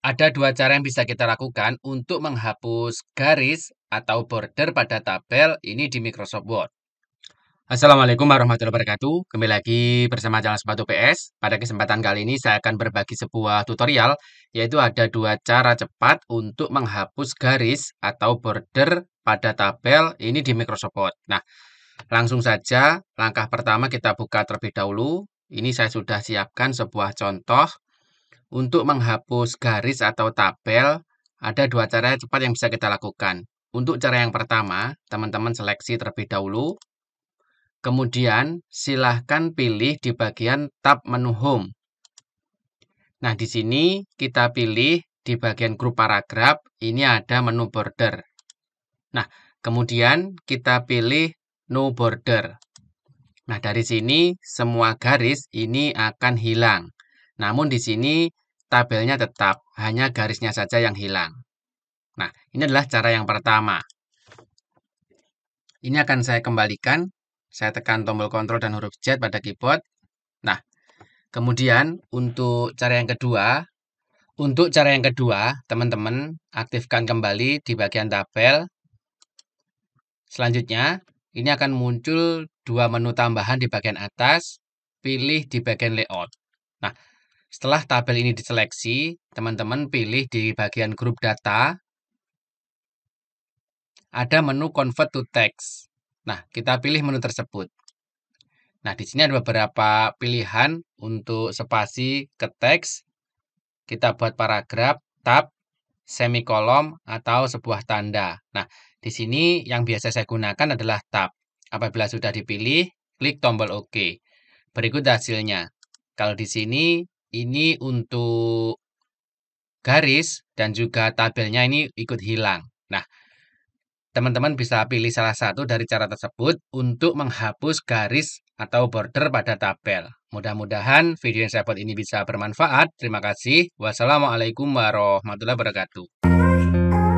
Ada dua cara yang bisa kita lakukan untuk menghapus garis atau border pada tabel ini di Microsoft Word. Assalamualaikum warahmatullahi wabarakatuh. Kembali lagi bersama Jalan Sepatu PS. Pada kesempatan kali ini saya akan berbagi sebuah tutorial, yaitu ada dua cara cepat untuk menghapus garis atau border pada tabel ini di Microsoft Word. Nah, langsung saja langkah pertama kita buka terlebih dahulu. Ini saya sudah siapkan sebuah contoh untuk menghapus garis atau tabel, ada dua cara cepat yang bisa kita lakukan. Untuk cara yang pertama, teman-teman seleksi terlebih dahulu. Kemudian, silahkan pilih di bagian tab menu Home. Nah, di sini kita pilih di bagian grup paragraf, ini ada menu border. Nah, kemudian kita pilih no border. Nah, dari sini semua garis ini akan hilang. Namun di sini tabelnya tetap, hanya garisnya saja yang hilang. Nah, ini adalah cara yang pertama. Ini akan saya kembalikan. Saya tekan tombol kontrol dan huruf Z pada keyboard. Nah, kemudian untuk cara yang kedua, untuk cara yang kedua, teman-teman aktifkan kembali di bagian tabel. Selanjutnya, ini akan muncul dua menu tambahan di bagian atas. Pilih di bagian layout. Nah, setelah tabel ini diseleksi, teman-teman pilih di bagian grup data. Ada menu convert to text. Nah, kita pilih menu tersebut. Nah, di sini ada beberapa pilihan untuk spasi ke teks. Kita buat paragraf, tab, semikolom, atau sebuah tanda. Nah, di sini yang biasa saya gunakan adalah tab. Apabila sudah dipilih, klik tombol OK. Berikut hasilnya. Kalau di sini ini untuk garis dan juga tabelnya ini ikut hilang. Nah, teman-teman bisa pilih salah satu dari cara tersebut untuk menghapus garis atau border pada tabel. Mudah-mudahan video yang saya buat ini bisa bermanfaat. Terima kasih. Wassalamualaikum warahmatullahi wabarakatuh.